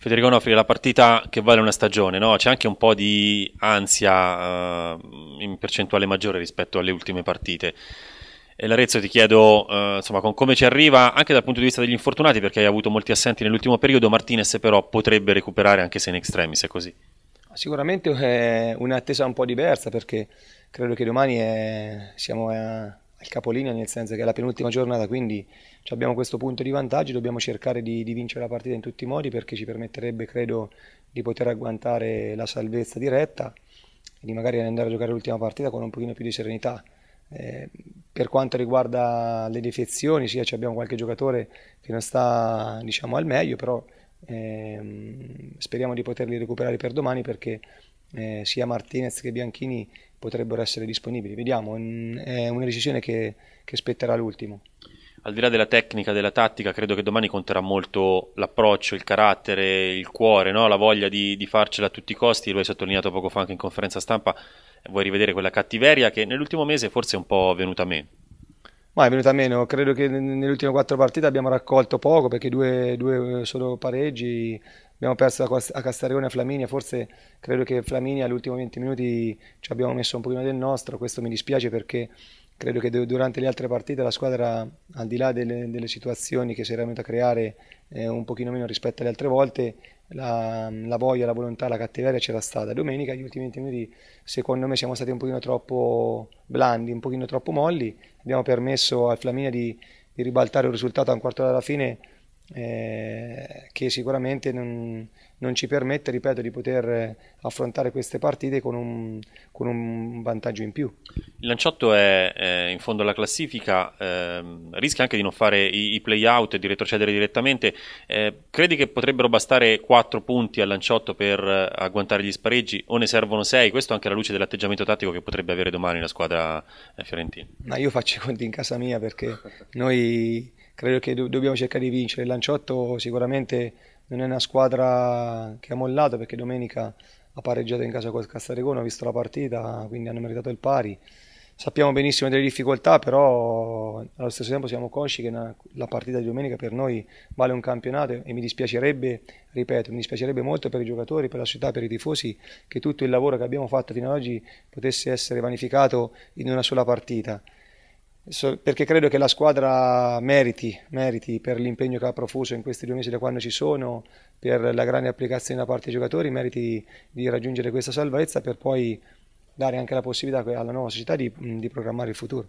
Federico Onofri, la partita che vale una stagione, no? c'è anche un po' di ansia uh, in percentuale maggiore rispetto alle ultime partite. E l'Arezzo ti chiedo uh, insomma, con come ci arriva anche dal punto di vista degli infortunati perché hai avuto molti assenti nell'ultimo periodo, Martinez però potrebbe recuperare anche se in extremis è così. Sicuramente è un'attesa un po' diversa perché credo che domani è... Eh, siamo a al capolinea nel senso che è la penultima giornata, quindi abbiamo questo punto di vantaggio, dobbiamo cercare di, di, vincere la partita in tutti i modi perché ci permetterebbe, credo, di poter agguantare la salvezza diretta e di magari andare a giocare l'ultima partita con un pochino più di serenità. Eh, per quanto riguarda le defezioni, sì, abbiamo qualche giocatore che non sta diciamo, al meglio, però eh, speriamo di poterli recuperare per domani perché eh, sia Martinez che Bianchini potrebbero essere disponibili. Vediamo, è una decisione che, che spetterà l'ultimo. Al di là della tecnica, della tattica, credo che domani conterà molto l'approccio, il carattere, il cuore, no? la voglia di, di farcela a tutti i costi. Lo hai sottolineato poco fa anche in conferenza stampa. Vuoi rivedere quella cattiveria che nell'ultimo mese forse è un po' venuta meno. Ma è venuta meno, credo che nelle ultime quattro partite abbiamo raccolto poco perché due, due eh, solo pareggi, abbiamo perso a Castarione e a Flaminia, forse credo che Flaminia all'ultimo 20 minuti ci abbiamo messo un pochino del nostro, questo mi dispiace perché credo che durante le altre partite la squadra al di là delle, delle situazioni che si era venuta a creare eh, un pochino meno rispetto alle altre volte la, la, voglia, la volontà, la cattiveria c'era stata. Domenica, gli ultimi 20 minuti, secondo me, siamo stati un pochino troppo blandi, un pochino troppo molli. Abbiamo permesso al Flaminia di, di ribaltare un risultato a un quarto dalla fine eh, che sicuramente non, non, ci permette, ripeto, di poter eh, affrontare queste partite con un, con un vantaggio in più. Il Lanciotto è, eh, in fondo alla classifica, eh, rischia anche di non fare i, i play-out e di retrocedere direttamente. Eh, credi che potrebbero bastare 4 punti al Lanciotto per eh, agguantare gli spareggi o ne servono 6? Questo anche alla luce dell'atteggiamento tattico che potrebbe avere domani la squadra eh, fiorentina. Ma io faccio i conti in casa mia perché noi credo che do- dobbiamo cercare di vincere. Il Lanciotto sicuramente non è una squadra che ha mollato perché domenica ha pareggiato in casa col Castaregona, ha visto la partita, quindi hanno meritato il pari. Sappiamo benissimo delle difficoltà, però allo stesso tempo siamo consci che una, la partita di domenica per noi vale un campionato e mi dispiacerebbe, ripeto, mi dispiacerebbe molto per i giocatori, per la società, per i tifosi che tutto il lavoro che abbiamo fatto fino ad oggi potesse essere vanificato in una sola partita perché credo che la squadra meriti, meriti per l'impegno che ha profuso in questi due mesi da quando ci sono, per la grande applicazione da parte dei giocatori, meriti di, di raggiungere questa salvezza per poi dare anche la possibilità alla nuova società di, di programmare il futuro.